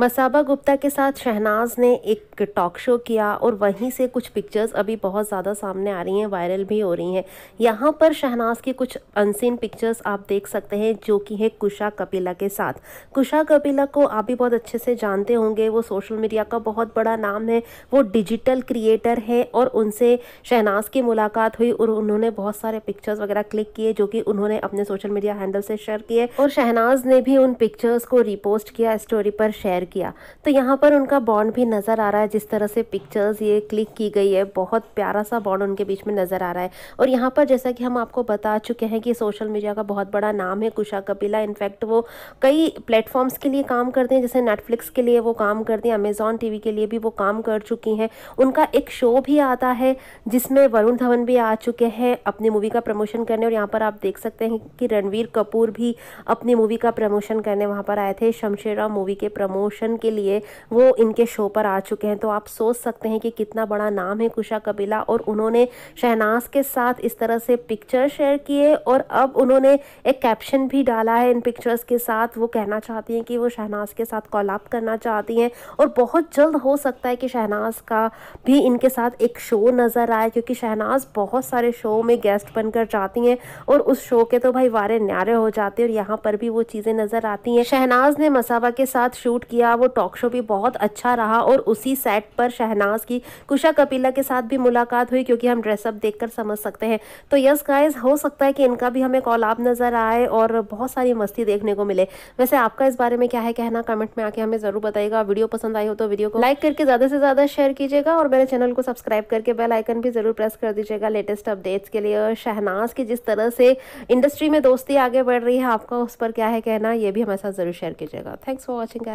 मसाबा गुप्ता के साथ शहनाज ने एक टॉक शो किया और वहीं से कुछ पिक्चर्स अभी बहुत ज़्यादा सामने आ रही हैं वायरल भी हो रही हैं यहाँ पर शहनाज की कुछ अनसीन पिक्चर्स आप देख सकते हैं जो कि है कुशा कपिला के साथ कुशा कपिला को आप भी बहुत अच्छे से जानते होंगे वो सोशल मीडिया का बहुत बड़ा नाम है वो डिजिटल क्रिएटर है और उनसे शहनाज की मुलाकात हुई और उन्होंने बहुत सारे पिक्चर्स वगैरह क्लिक किए जो कि उन्होंने अपने सोशल मीडिया हैंडल से शेयर किए और शहनाज ने भी उन पिक्चर्स को रिपोस्ट किया स्टोरी पर शेयर शेयर किया तो यहाँ पर उनका बॉन्ड भी नज़र आ रहा है जिस तरह से पिक्चर्स ये क्लिक की गई है बहुत प्यारा सा बॉन्ड उनके बीच में नज़र आ रहा है और यहाँ पर जैसा कि हम आपको बता चुके हैं कि सोशल मीडिया का बहुत बड़ा नाम है कुशा कपिला इनफैक्ट वो कई प्लेटफॉर्म्स के लिए काम करते हैं जैसे नेटफ्लिक्स के लिए वो काम करते हैं अमेज़ॉन टी के लिए भी वो काम कर चुकी हैं उनका एक शो भी आता है जिसमें वरुण धवन भी आ चुके हैं अपनी मूवी का प्रमोशन करने और यहाँ पर आप देख सकते हैं कि रणवीर कपूर भी अपनी मूवी का प्रमोशन करने वहाँ पर आए थे शमशेरा मूवी के प्रमोशन प्रमोशन के लिए वो इनके शो पर आ चुके हैं तो आप सोच सकते हैं कि कितना बड़ा नाम है कुशा कबीला और उन्होंने शहनाज के साथ इस तरह से पिक्चर शेयर किए और अब उन्होंने एक कैप्शन भी डाला है इन पिक्चर्स के साथ वो कहना चाहती हैं कि वो शहनाज के साथ कॉलाप करना चाहती हैं और बहुत जल्द हो सकता है कि शहनाज का भी इनके साथ एक शो नज़र आए क्योंकि शहनाज बहुत सारे शो में गेस्ट बनकर जाती हैं और उस शो के तो भाई वारे न्यारे हो जाते हैं और यहाँ पर भी वो चीज़ें नज़र आती हैं शहनाज ने मसाबा के साथ शूट किया किया वो टॉक शो भी बहुत अच्छा रहा और उसी सेट पर शहनाज की कुशा कपिला के साथ भी मुलाकात हुई क्योंकि हम ड्रेसअप देखकर समझ सकते हैं तो यस गाइज हो सकता है कि इनका भी हमें कॉलाब नज़र आए और बहुत सारी मस्ती देखने को मिले वैसे आपका इस बारे में क्या है कहना कमेंट में आके हमें ज़रूर बताइएगा वीडियो पसंद आई हो तो वीडियो को लाइक करके ज़्यादा से ज़्यादा शेयर कीजिएगा और मेरे चैनल को सब्सक्राइब करके बेल आइकन भी ज़रूर प्रेस कर दीजिएगा लेटेस्ट अपडेट्स के लिए और शहनाज की जिस तरह से इंडस्ट्री में दोस्ती आगे बढ़ रही है आपका उस पर क्या है कहना यह भी हमारे साथ ज़रूर शेयर कीजिएगा थैंक्स फॉर वॉचिंग